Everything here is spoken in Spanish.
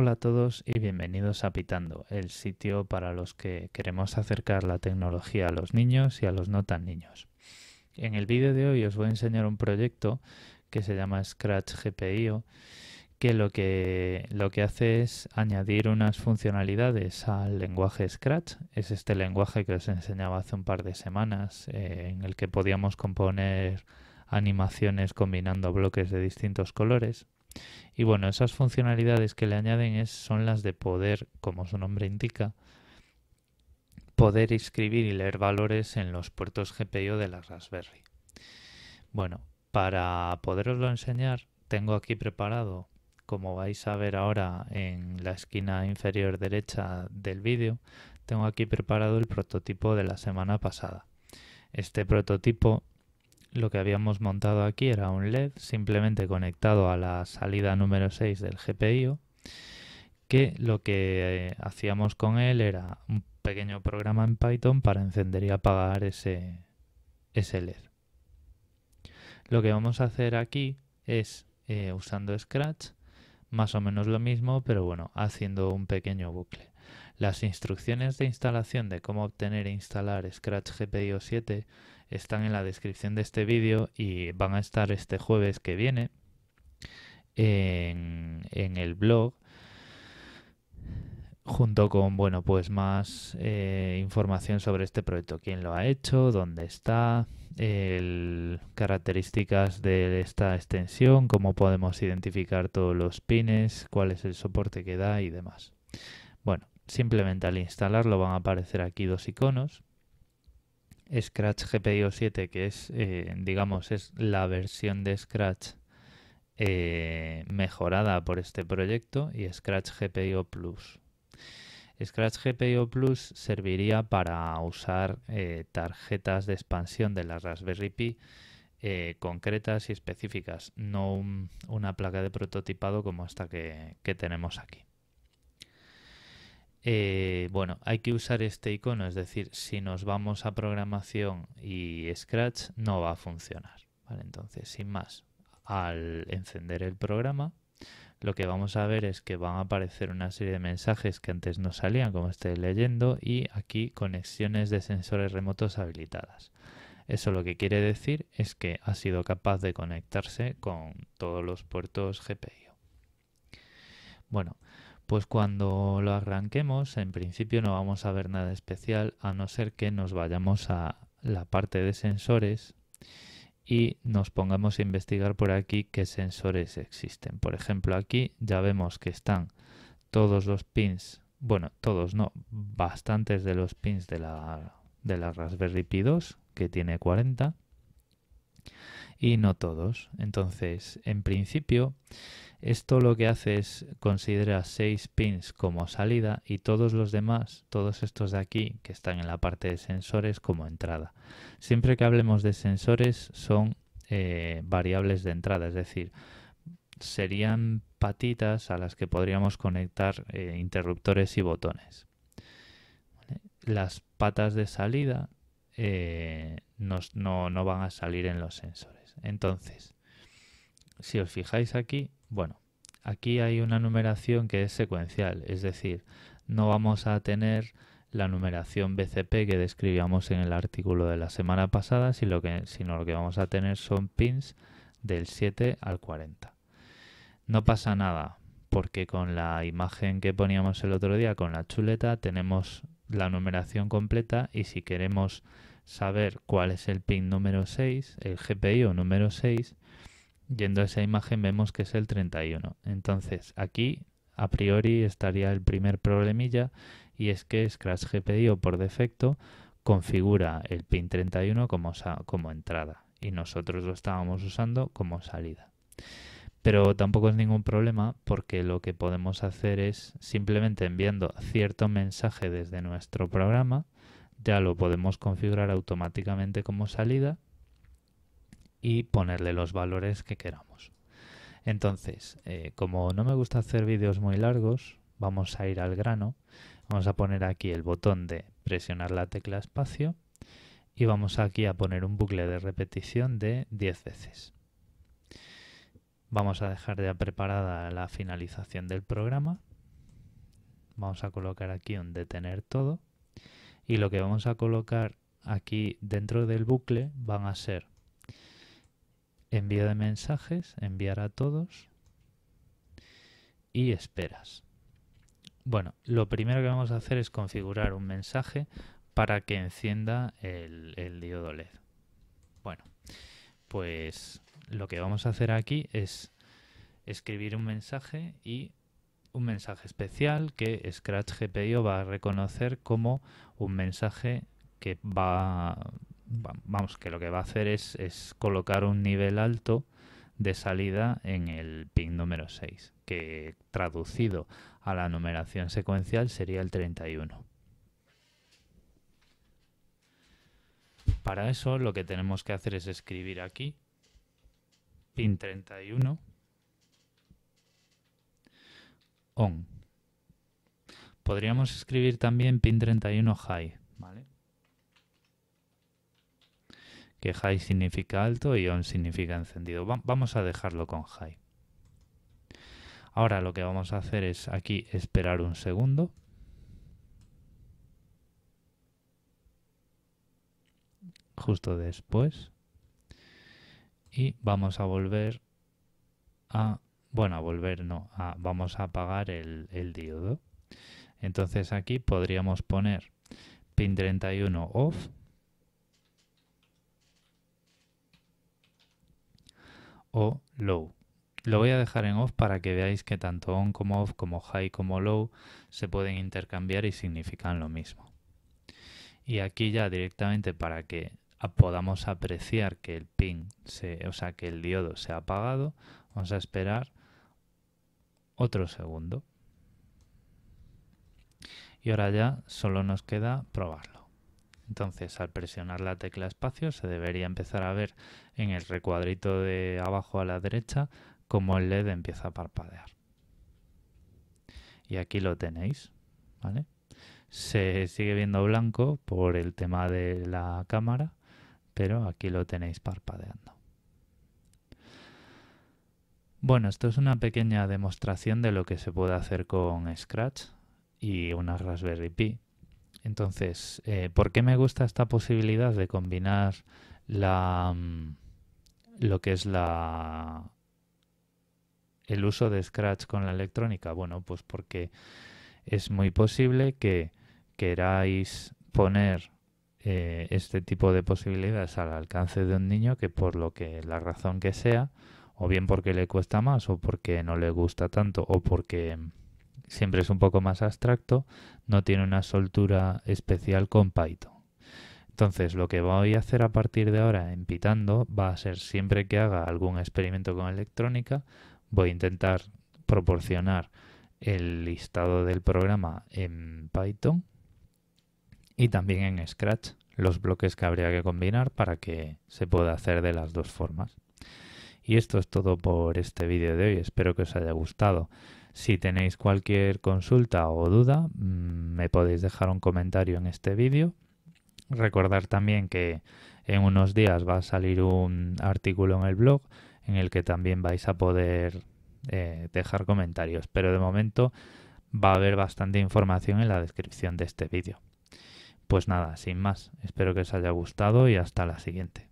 Hola a todos y bienvenidos a Pitando, el sitio para los que queremos acercar la tecnología a los niños y a los no tan niños. En el vídeo de hoy os voy a enseñar un proyecto que se llama Scratch GPIO, que lo que, lo que hace es añadir unas funcionalidades al lenguaje Scratch. Es este lenguaje que os enseñaba hace un par de semanas, eh, en el que podíamos componer animaciones combinando bloques de distintos colores y bueno, esas funcionalidades que le añaden son las de poder, como su nombre indica, poder escribir y leer valores en los puertos GPIO de la Raspberry. Bueno, para poderoslo enseñar, tengo aquí preparado, como vais a ver ahora en la esquina inferior derecha del vídeo, tengo aquí preparado el prototipo de la semana pasada. Este prototipo lo que habíamos montado aquí era un LED simplemente conectado a la salida número 6 del GPIO, que lo que eh, hacíamos con él era un pequeño programa en Python para encender y apagar ese, ese LED. Lo que vamos a hacer aquí es, eh, usando Scratch, más o menos lo mismo, pero bueno, haciendo un pequeño bucle. Las instrucciones de instalación de cómo obtener e instalar Scratch GPIO 7 están en la descripción de este vídeo y van a estar este jueves que viene en, el blog junto con bueno pues más eh, información sobre este proyecto quién lo ha hecho dónde está características de esta extensión cómo podemos identificar todos los pines cuál es el soporte que da y demás bueno simplemente al instalarlo van a aparecer aquí dos iconos Scratch GPIO 7, que es, eh, digamos, es la versión de Scratch eh, mejorada por este proyecto, y Scratch GPIO Plus. Scratch GPIO Plus serviría para usar eh, tarjetas de expansión de la Raspberry Pi concretas y específicas, no una placa de prototipado como esta que tenemos aquí. Eh, bueno, hay que usar este icono, es decir, si nos vamos a programación y Scratch no va a funcionar. entonces, sin más, al encender el programa, lo que vamos a ver es que van a aparecer una serie de mensajes que antes no salían, como estoy leyendo, y aquí conexiones de sensores remotos habilitadas. Eso lo que quiere decir es que ha sido capaz de conectarse con todos los puertos GPIO. Bueno, pues cuando lo arranquemos, en principio no vamos a ver nada especial, a no ser que nos vayamos a la parte de sensores y nos pongamos a investigar por aquí qué sensores existen. Por ejemplo, aquí ya vemos que están todos los pins, bueno, todos no, bastantes de los pins de la, de la Raspberry Pi 2, que tiene 40, y no todos. Entonces, en principio, esto lo que hace es considera 6 pins como salida y todos los demás, todos estos de aquí que están en la parte de sensores como entrada. Siempre que hablemos de sensores son eh, variables de entrada, es decir, serían patitas a las que podríamos conectar eh, interruptores y botones. Las patas de salida eh, no van a salir en los sensores. Entonces, si os fijáis aquí, bueno, aquí hay una numeración que es secuencial, es decir, no vamos a tener la numeración BCP que describíamos en el artículo de la semana pasada, sino, que, lo que vamos a tener son pins del 7 al 40. No pasa nada, porque con la imagen que poníamos el otro día, con la chuleta, tenemos la numeración completa y si queremos saber cuál es el pin número 6, el GPIO número 6, Yendo a esa imagen vemos que es el 31. Entonces aquí a priori estaría el primer problemilla y es que Scratch o por defecto configura el pin 31 como, como entrada y nosotros lo estábamos usando como salida. Pero tampoco es ningún problema porque lo que podemos hacer es simplemente enviando cierto mensaje desde nuestro programa, ya lo podemos configurar automáticamente como salida y ponerle los valores que queramos. Entonces, eh, como no me gusta hacer vídeos muy largos, vamos a ir al grano. Vamos a poner aquí el botón de presionar la tecla espacio y vamos aquí a poner un bucle de repetición de 10 veces. Vamos a dejar ya preparada la finalización del programa. Vamos a colocar aquí un detener todo. Y lo que vamos a colocar aquí dentro del bucle van a ser envío de mensajes, enviar a todos y esperas. Bueno, lo primero que vamos a hacer es configurar un mensaje para que encienda el, el diodo LED. Bueno, pues lo que vamos a hacer aquí es escribir un mensaje y un mensaje especial que Scratch GPIO va a reconocer como un mensaje que va vamos, que lo que va a hacer es, colocar un nivel alto de salida en el pin número 6, que traducido a la numeración secuencial sería el 31. Para eso lo que tenemos que hacer es escribir aquí pin 31 on. Podríamos escribir también pin 31 high, ¿vale? que high significa alto y on significa encendido. vamos a dejarlo con high. Ahora lo que vamos a hacer es aquí esperar un segundo. Justo después. Y vamos a volver a... Bueno, a volver no. A, vamos a apagar el diodo. Entonces aquí podríamos poner pin 31 off o low. Lo voy a dejar en off para que veáis que tanto on como off, como high como low se pueden intercambiar y significan lo mismo. Y aquí ya directamente para que podamos apreciar que el pin, o sea que el diodo se ha apagado, vamos a esperar otro segundo. Y ahora ya solo nos queda probarlo. Entonces, al presionar la tecla espacio, se debería empezar a ver en el recuadrito de abajo a la derecha cómo el LED empieza a parpadear. Y aquí lo tenéis, ¿vale? Se sigue viendo blanco por el tema de la cámara, pero aquí lo tenéis parpadeando. Bueno, esto es una pequeña demostración de lo que se puede hacer con Scratch y una Raspberry Pi entonces, eh, ¿por qué me gusta esta posibilidad de combinar la mm, lo que es la el uso de Scratch con la electrónica? Bueno, pues porque es muy posible que queráis poner eh, este tipo de posibilidades al alcance de un niño que por lo que la razón que sea, o bien porque le cuesta más, o porque no le gusta tanto, o porque siempre es un poco más abstracto, no tiene una soltura especial con Python. Entonces, lo que voy a hacer a partir de ahora en Pitando va a ser siempre que haga algún experimento con electrónica, voy a intentar proporcionar el listado del programa en Python y también en Scratch los bloques que habría que combinar para que se pueda hacer de las dos formas. Y esto es todo por este vídeo de hoy, espero que os haya gustado. Si tenéis cualquier consulta o duda, mm, me podéis dejar un comentario en este vídeo. Recordar también que en unos días va a salir un artículo en el blog en el que también vais a poder eh, dejar comentarios, pero de momento va a haber bastante información en la descripción de este vídeo. Pues nada, sin más, espero que os haya gustado y hasta la siguiente.